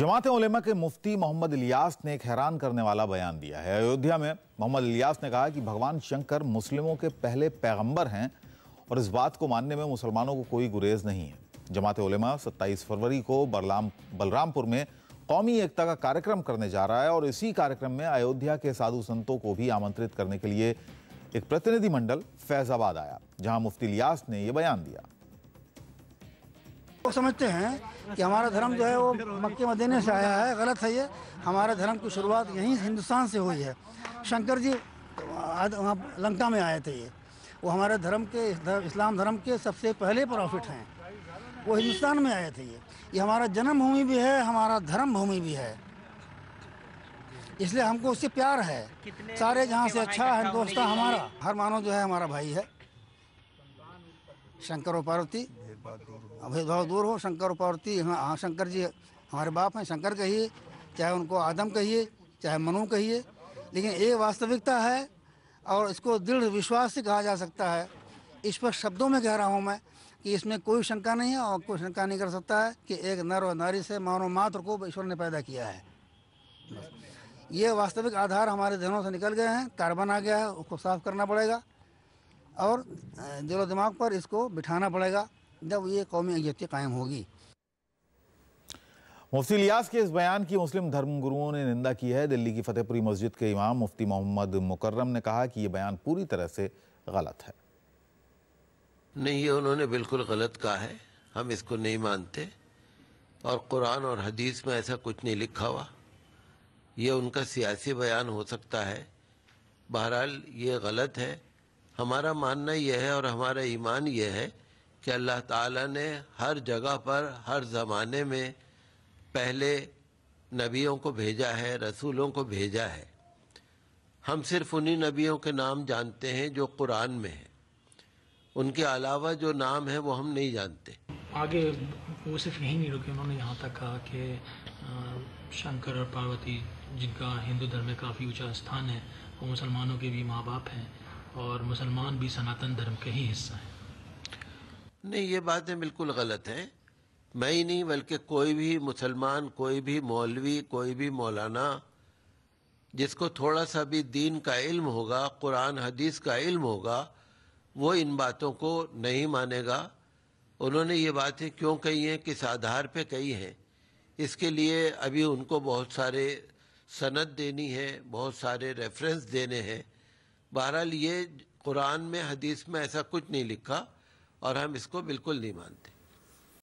जमात उलेमा के मुफ्ती मोहम्मद इलियास ने एक हैरान करने वाला बयान दिया है अयोध्या में मोहम्मद इलियास ने कहा कि भगवान शंकर मुस्लिमों के पहले पैगंबर हैं और इस बात को मानने में मुसलमानों को कोई गुरेज नहीं है जमात उलेमा 27 फरवरी को बलराम बलरामपुर में कौमी एकता का कार्यक्रम करने जा रहा है और इसी कार्यक्रम में अयोध्या के साधु संतों को भी आमंत्रित करने के लिए एक प्रतिनिधिमंडल फैजाबाद आया जहाँ मुफ्ती इलियास ने यह बयान दिया वो समझते हैं कि हमारा धर्म जो है वो मक्के मदीने से आया है गलत है ये हमारा धर्म की शुरुआत यहीं हिंदुस्तान से हुई है शंकर जी वहाँ लंका में आए थे ये वो हमारे धर्म के इस्लाम धर्म के सबसे पहले प्रॉफिट हैं वो हिंदुस्तान में आए थे ये ये हमारा जन्मभूमि भी है हमारा धर्म भूमि भी है इसलिए हमको उससे प्यार है सारे जहाँ से अच्छा है हिंदुस्तान हमारा हर मानो जो है हमारा भाई है शंकर और पार्वती भेदभाव दूर हो शंकर और पार्वती हाँ हाँ शंकर जी हमारे बाप हैं शंकर कहिए चाहे उनको आदम कहिए चाहे मनु कहिए लेकिन ये वास्तविकता है और इसको दृढ़ विश्वास से कहा जा सकता है इस पर शब्दों में कह रहा हूँ मैं कि इसमें कोई शंका नहीं है और कोई शंका नहीं कर सकता है कि एक नर और नारी से मानव मात्र को ईश्वर ने पैदा किया है ये वास्तविक आधार हमारे ध्यानों से निकल गए हैं कार्बन आ गया है उसको साफ करना पड़ेगा और दिलो दिमाग पर इसको बिठाना पड़ेगा जब ये कौमी अगेती कायम होगी मुफ्ती लियास के इस बयान की मुस्लिम धर्मगुरुओं ने निंदा की है दिल्ली की फतेहपुरी मस्जिद के इमाम मुफ्ती मोहम्मद मुकर्रम ने कहा कि यह बयान पूरी तरह से गलत है नहीं उन्होंने बिल्कुल गलत कहा है हम इसको नहीं मानते और कुरान और हदीस में ऐसा कुछ नहीं लिखा हुआ यह उनका सियासी बयान हो सकता है बहरहाल ये गलत है हमारा मानना यह है और हमारा ईमान यह है कि अल्लाह ताला ने हर जगह पर हर ज़माने में पहले नबियों को भेजा है रसूलों को भेजा है हम सिर्फ उन्हीं नबियों के नाम जानते हैं जो कुरान में हैं उनके अलावा जो नाम है वो हम नहीं जानते आगे वो सिर्फ यहीं नहीं रुके उन्होंने यहाँ तक कहा कि शंकर और पार्वती जिनका हिंदू धर्म में काफ़ी ऊंचा स्थान है वो मुसलमानों के भी माँ बाप हैं और मुसलमान भी सनातन धर्म के ही हिस्सा हैं नहीं ये बातें बिल्कुल गलत हैं मैं ही नहीं बल्कि कोई भी मुसलमान कोई भी मौलवी कोई भी मौलाना जिसको थोड़ा सा भी दीन का इल्म होगा कुरान हदीस का इल्म होगा वो इन बातों को नहीं मानेगा उन्होंने ये बातें क्यों कही हैं किस आधार पे कही हैं इसके लिए अभी उनको बहुत सारे सनद देनी है बहुत सारे रेफरेंस देने हैं बहरहाल ये कुरान में हदीस में ऐसा कुछ नहीं लिखा और हम इसको बिल्कुल नहीं मानते